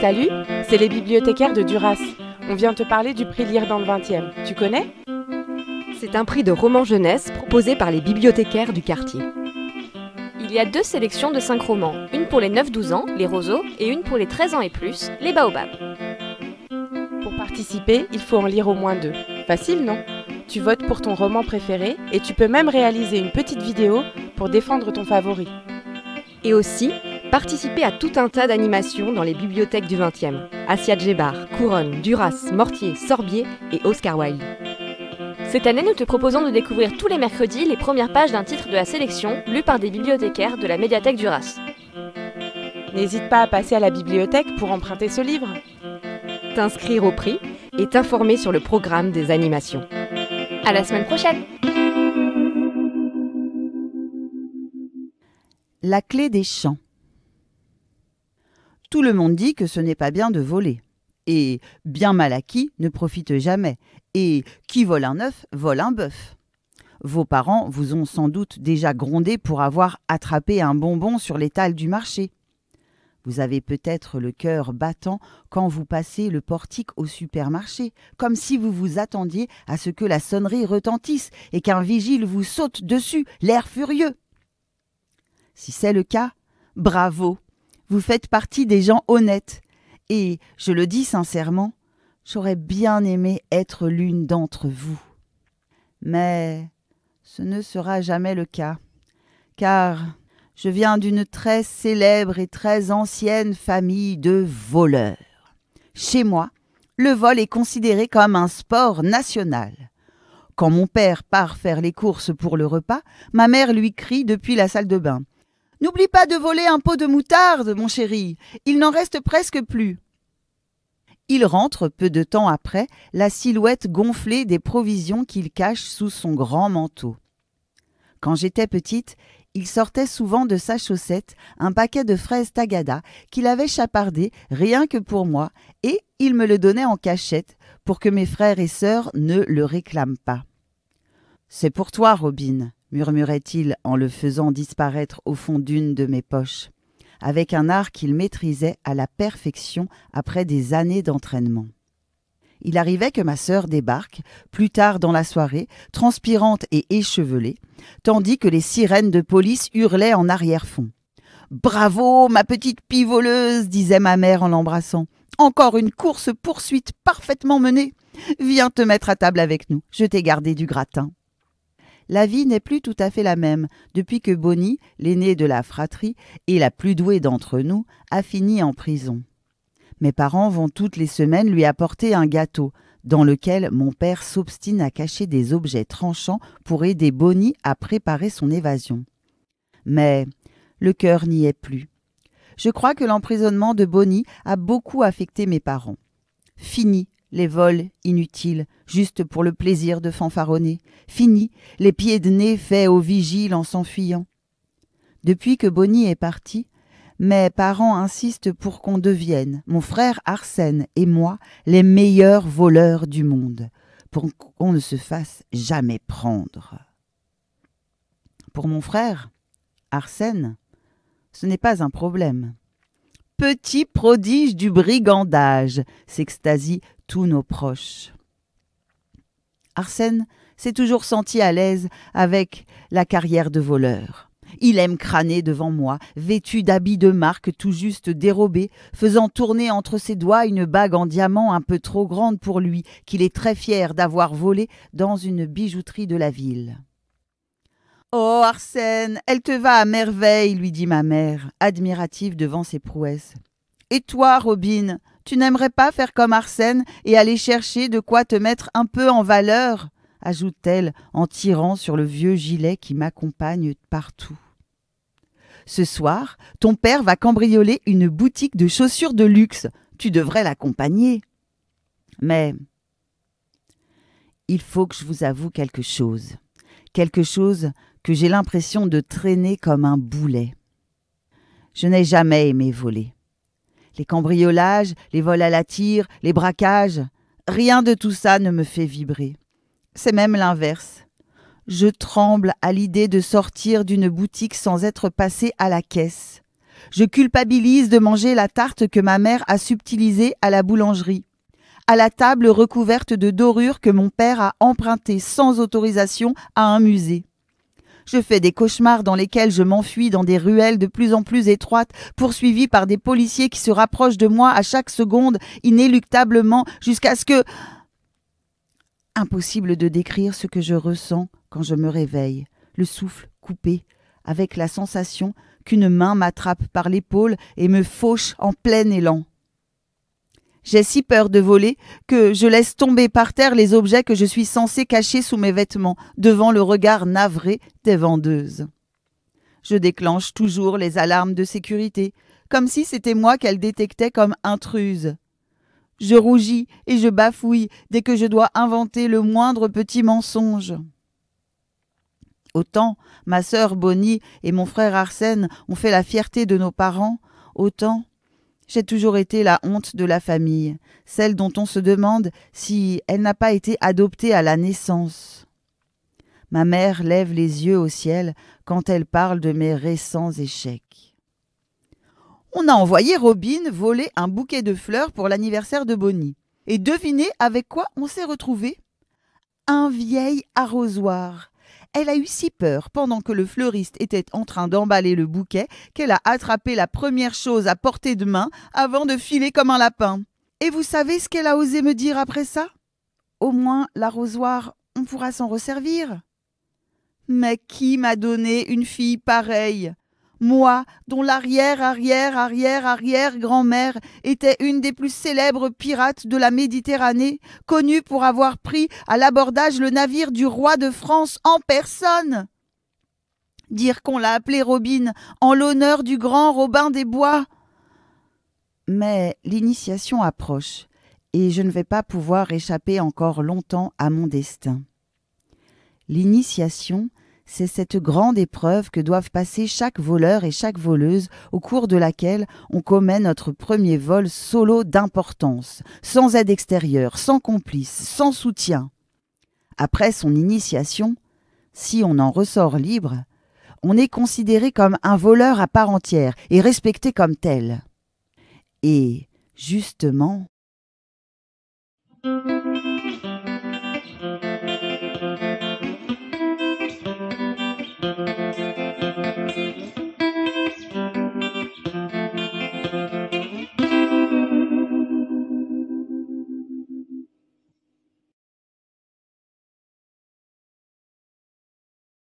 Salut, c'est les bibliothécaires de Duras. On vient te parler du prix Lire dans le 20e. Tu connais C'est un prix de roman jeunesse proposé par les bibliothécaires du quartier. Il y a deux sélections de cinq romans, une pour les 9-12 ans, les roseaux, et une pour les 13 ans et plus, les baobabs. Pour participer, il faut en lire au moins deux. Facile, non Tu votes pour ton roman préféré et tu peux même réaliser une petite vidéo pour défendre ton favori. Et aussi, Participez à tout un tas d'animations dans les bibliothèques du 20e. Assia Djebar, Couronne, Duras, Mortier, Sorbier et Oscar Wilde. Cette année, nous te proposons de découvrir tous les mercredis les premières pages d'un titre de la sélection lu par des bibliothécaires de la médiathèque Duras. N'hésite pas à passer à la bibliothèque pour emprunter ce livre. T'inscrire au prix et t'informer sur le programme des animations. À la semaine prochaine! La clé des champs. Tout le monde dit que ce n'est pas bien de voler. Et bien mal acquis ne profite jamais. Et qui vole un œuf vole un bœuf. Vos parents vous ont sans doute déjà grondé pour avoir attrapé un bonbon sur l'étal du marché. Vous avez peut-être le cœur battant quand vous passez le portique au supermarché, comme si vous vous attendiez à ce que la sonnerie retentisse et qu'un vigile vous saute dessus, l'air furieux. Si c'est le cas, bravo, vous faites partie des gens honnêtes. Et, je le dis sincèrement, j'aurais bien aimé être l'une d'entre vous. Mais ce ne sera jamais le cas, car je viens d'une très célèbre et très ancienne famille de voleurs. Chez moi, le vol est considéré comme un sport national. Quand mon père part faire les courses pour le repas, ma mère lui crie depuis la salle de bain N'oublie pas de voler un pot de moutarde, mon chéri. Il n'en reste presque plus. Il rentre, peu de temps après, la silhouette gonflée des provisions qu'il cache sous son grand manteau. Quand j'étais petite, il sortait souvent de sa chaussette un paquet de fraises tagada qu'il avait chapardé rien que pour moi, et il me le donnait en cachette pour que mes frères et sœurs ne le réclament pas. C'est pour toi, Robine murmurait-il en le faisant disparaître au fond d'une de mes poches, avec un art qu'il maîtrisait à la perfection après des années d'entraînement. Il arrivait que ma sœur débarque, plus tard dans la soirée, transpirante et échevelée, tandis que les sirènes de police hurlaient en arrière-fond. Bravo, ma petite pivoleuse, disait ma mère en l'embrassant. Encore une course poursuite parfaitement menée. Viens te mettre à table avec nous, je t'ai gardé du gratin la vie n'est plus tout à fait la même depuis que Bonnie, l'aînée de la fratrie et la plus douée d'entre nous, a fini en prison. Mes parents vont toutes les semaines lui apporter un gâteau, dans lequel mon père s'obstine à cacher des objets tranchants pour aider Bonnie à préparer son évasion. Mais le cœur n'y est plus. Je crois que l'emprisonnement de Bonnie a beaucoup affecté mes parents. Fini les vols inutiles, juste pour le plaisir de fanfaronner. Fini, les pieds de nez faits aux vigiles en s'enfuyant. Depuis que Bonnie est partie, mes parents insistent pour qu'on devienne, mon frère Arsène et moi, les meilleurs voleurs du monde, pour qu'on ne se fasse jamais prendre. Pour mon frère, Arsène, ce n'est pas un problème. Petit prodige du brigandage, s'extasie tous nos proches. Arsène s'est toujours senti à l'aise avec la carrière de voleur. Il aime crâner devant moi, vêtu d'habits de marque tout juste dérobés, faisant tourner entre ses doigts une bague en diamant un peu trop grande pour lui, qu'il est très fier d'avoir volée dans une bijouterie de la ville. Oh, Arsène, elle te va à merveille, lui dit ma mère, admirative devant ses prouesses. Et toi, Robine, tu n'aimerais pas faire comme Arsène et aller chercher de quoi te mettre un peu en valeur ajoute-t-elle en tirant sur le vieux gilet qui m'accompagne partout. Ce soir, ton père va cambrioler une boutique de chaussures de luxe. Tu devrais l'accompagner. Mais il faut que je vous avoue quelque chose. Quelque chose que j'ai l'impression de traîner comme un boulet. Je n'ai jamais aimé voler. Les cambriolages, les vols à la tire, les braquages, rien de tout ça ne me fait vibrer. C'est même l'inverse. Je tremble à l'idée de sortir d'une boutique sans être passé à la caisse. Je culpabilise de manger la tarte que ma mère a subtilisée à la boulangerie, à la table recouverte de dorures que mon père a empruntée sans autorisation à un musée. Je fais des cauchemars dans lesquels je m'enfuis dans des ruelles de plus en plus étroites, poursuivi par des policiers qui se rapprochent de moi à chaque seconde, inéluctablement, jusqu'à ce que... Impossible de décrire ce que je ressens quand je me réveille, le souffle coupé, avec la sensation qu'une main m'attrape par l'épaule et me fauche en plein élan. J'ai si peur de voler que je laisse tomber par terre les objets que je suis censée cacher sous mes vêtements, devant le regard navré des vendeuses. Je déclenche toujours les alarmes de sécurité, comme si c'était moi qu'elles détectaient comme intruse. Je rougis et je bafouille dès que je dois inventer le moindre petit mensonge. Autant ma sœur Bonnie et mon frère Arsène ont fait la fierté de nos parents, autant j'ai toujours été la honte de la famille, celle dont on se demande si elle n'a pas été adoptée à la naissance. Ma mère lève les yeux au ciel quand elle parle de mes récents échecs. On a envoyé Robin voler un bouquet de fleurs pour l'anniversaire de Bonnie. Et devinez avec quoi on s'est retrouvé Un vieil arrosoir. Elle a eu si peur pendant que le fleuriste était en train d'emballer le bouquet qu'elle a attrapé la première chose à portée de main avant de filer comme un lapin. Et vous savez ce qu'elle a osé me dire après ça Au moins, l'arrosoir, on pourra s'en resservir. Mais qui m'a donné une fille pareille moi, dont l'arrière-arrière-arrière-arrière-grand-mère était une des plus célèbres pirates de la Méditerranée, connue pour avoir pris à l'abordage le navire du roi de France en personne. Dire qu'on l'a appelée Robin en l'honneur du grand Robin des Bois. Mais l'initiation approche, et je ne vais pas pouvoir échapper encore longtemps à mon destin. L'initiation c'est cette grande épreuve que doivent passer chaque voleur et chaque voleuse, au cours de laquelle on commet notre premier vol solo d'importance, sans aide extérieure, sans complice, sans soutien. Après son initiation, si on en ressort libre, on est considéré comme un voleur à part entière et respecté comme tel. Et, justement,